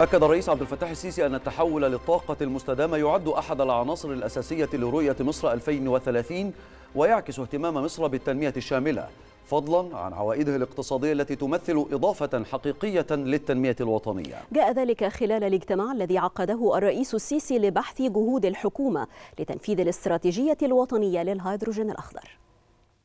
أكد الرئيس عبد الفتاح السيسي أن التحول للطاقة المستدامة يعد أحد العناصر الأساسية لرؤية مصر 2030 ويعكس اهتمام مصر بالتنمية الشاملة فضلا عن عوائده الاقتصادية التي تمثل إضافة حقيقية للتنمية الوطنية جاء ذلك خلال الاجتماع الذي عقده الرئيس السيسي لبحث جهود الحكومة لتنفيذ الاستراتيجية الوطنية للهيدروجين الأخضر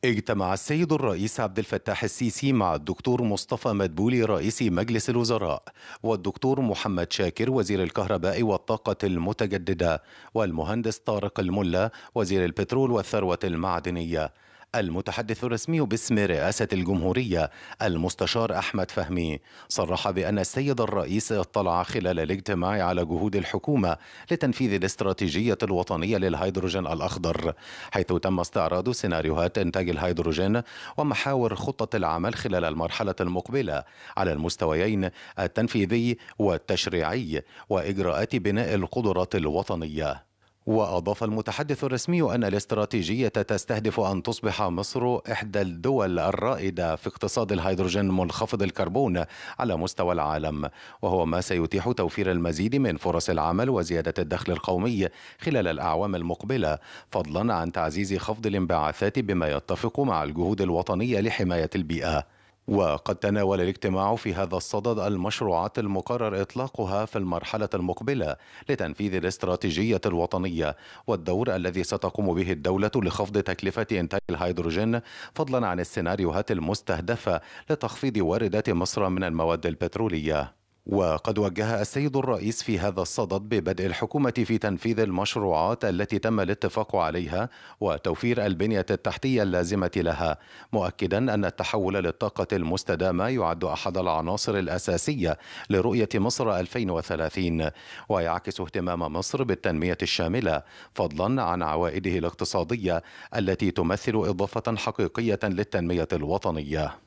اجتمع السيد الرئيس عبد الفتاح السيسي مع الدكتور مصطفى مدبولي رئيس مجلس الوزراء والدكتور محمد شاكر وزير الكهرباء والطاقة المتجددة والمهندس طارق الملا وزير البترول والثروة المعدنية المتحدث الرسمي باسم رئاسة الجمهورية المستشار أحمد فهمي صرح بأن السيد الرئيس اطلع خلال الاجتماع على جهود الحكومة لتنفيذ الاستراتيجية الوطنية للهيدروجين الأخضر حيث تم استعراض سيناريوهات إنتاج الهيدروجين ومحاور خطة العمل خلال المرحلة المقبلة على المستويين التنفيذي والتشريعي وإجراءات بناء القدرات الوطنية وأضاف المتحدث الرسمي أن الاستراتيجية تستهدف أن تصبح مصر إحدى الدول الرائدة في اقتصاد الهيدروجين منخفض الكربون على مستوى العالم وهو ما سيتيح توفير المزيد من فرص العمل وزيادة الدخل القومي خلال الأعوام المقبلة فضلا عن تعزيز خفض الانبعاثات بما يتفق مع الجهود الوطنية لحماية البيئة وقد تناول الاجتماع في هذا الصدد المشروعات المقرر إطلاقها في المرحلة المقبلة لتنفيذ الاستراتيجية الوطنية والدور الذي ستقوم به الدولة لخفض تكلفة إنتاج الهيدروجين فضلا عن السيناريوهات المستهدفة لتخفيض واردات مصر من المواد البترولية وقد وجه السيد الرئيس في هذا الصدد ببدء الحكومة في تنفيذ المشروعات التي تم الاتفاق عليها وتوفير البنية التحتية اللازمة لها مؤكدا أن التحول للطاقة المستدامة يعد أحد العناصر الأساسية لرؤية مصر 2030 ويعكس اهتمام مصر بالتنمية الشاملة فضلا عن عوائده الاقتصادية التي تمثل إضافة حقيقية للتنمية الوطنية